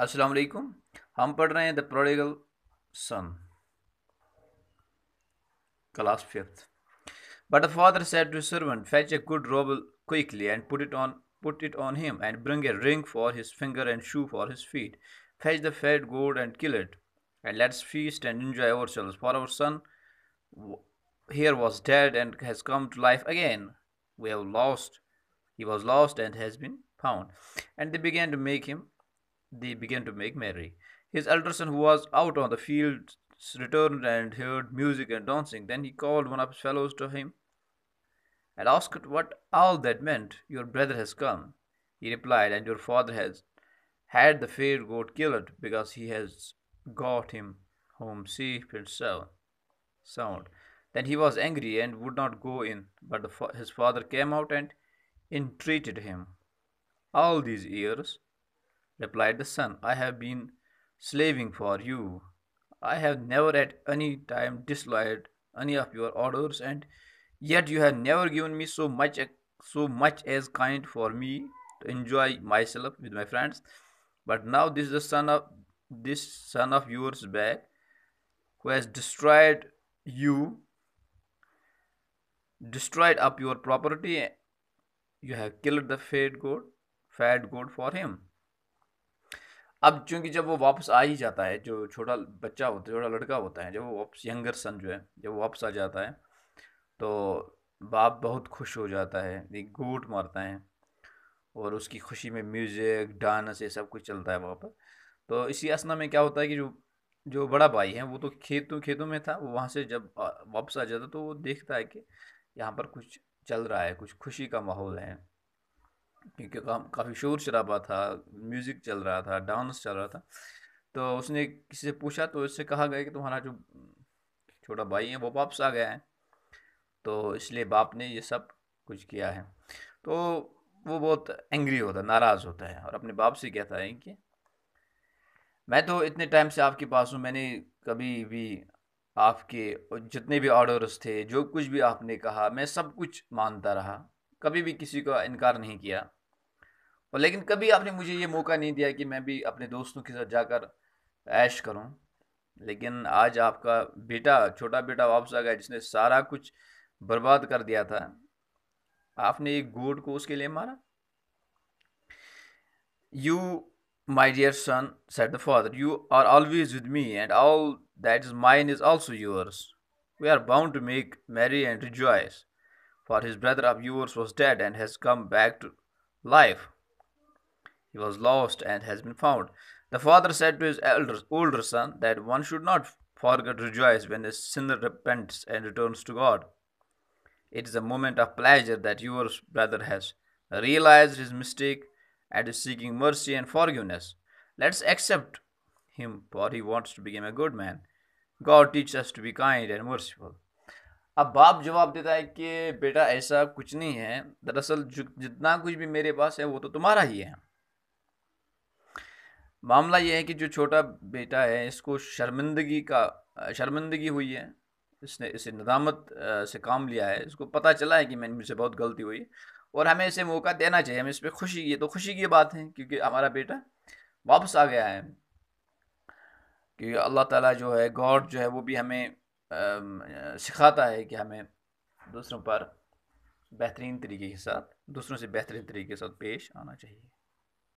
अस्सलाम वालेकुम हम पढ़ the हैं the prodigal son class fifth but the father said to servant fetch a good robe quickly and put it put it on him and bring a ring for his finger and shoe for his feet. Fetch the fat goat and kill it, and let's feast and enjoy ourselves. For our son here was dead and has come to life again. We have lost, he was lost and has been found. And they began to make him they began to make merry. His elder son, who was out on the field, returned and heard music and dancing. Then he called one of his fellows to him and asked what all that meant. Your brother has come, he replied, and your father has had the fair goat killed because he has got him home safe and sound. Then he was angry and would not go in, but fa- his father came out and entreated him. All these years, Replied the son, I have been slaving for you. I have never at any time disloyed any of your orders, and yet you have never given me so much so much as kind for me to enjoy myself with my friends. But now this is the son of this son of yours back, who has destroyed you, destroyed up your property. You have killed the fat goat, fat goat for him. अब चूंकि जब वो वापस आ ही जाता है जो छोटा बच्चा होता है छोटा लड़का होता है जब वो वापस यंगर सन जो है जब वो वापस आ जाता है तो बाप बहुत खुश हो जाता है एक गोट मारता है और उसकी खुशी में म्यूज़िक डांस ये सब कुछ चलता है वहाँ पर तो इसी असना में क्या होता है कि जो जो बड़ा भाई है वो तो खेतों खेतों में था वो वहाँ से जब वापस आ जाता तो वो देखता है कि यहाँ पर कुछ चल रहा है कुछ खुशी का माहौल है क्योंकि काफ़ी शोर शराबा था म्यूज़िक चल रहा था डांस चल रहा था तो उसने किसी से पूछा तो उससे कहा गया कि तुम्हारा जो छोटा भाई है वो वापस आ गया है तो इसलिए बाप ने ये सब कुछ किया है तो वो बहुत एंग्री होता है नाराज़ होता है और अपने बाप से कहता है कि मैं तो इतने टाइम से आपके पास हूँ मैंने कभी भी आपके जितने भी ऑर्डर्स थे जो कुछ भी आपने कहा मैं सब कुछ मानता रहा कभी भी किसी का इनकार नहीं किया और लेकिन कभी आपने मुझे ये मौका नहीं दिया कि मैं भी अपने दोस्तों के साथ जाकर ऐश करूं लेकिन आज आपका बेटा छोटा बेटा वापस आ गया जिसने सारा कुछ बर्बाद कर दिया था आपने एक गोड को उसके लिए मारा you my dear son said the father you are always with me and all that is mine is also yours we are bound to make merry and rejoice for his brother of yours was dead and has come back to life. He was lost and has been found. The father said to his elder older son that one should not forget to rejoice when a sinner repents and returns to God. It is a moment of pleasure that your brother has realized his mistake and is seeking mercy and forgiveness. Let's accept him, for he wants to become a good man. God teaches us to be kind and merciful. अब बाप जवाब देता है कि बेटा ऐसा कुछ नहीं है दरअसल जितना कुछ भी मेरे पास है वो तो तुम्हारा ही है मामला यह है कि जो छोटा बेटा है इसको शर्मिंदगी का शर्मिंदगी हुई है इसने इसे नदामत से काम लिया है इसको पता चला है कि मैंने मुझसे बहुत गलती हुई और हमें इसे मौका देना चाहिए हमें इस पर खुशी की तो खुशी की बात है क्योंकि हमारा बेटा वापस आ गया है कि अल्लाह ताला जो है गॉड जो है वो भी हमें सिखाता है कि हमें दूसरों पर बेहतरीन तरीके के साथ दूसरों से बेहतरीन तरीके के साथ पेश आना चाहिए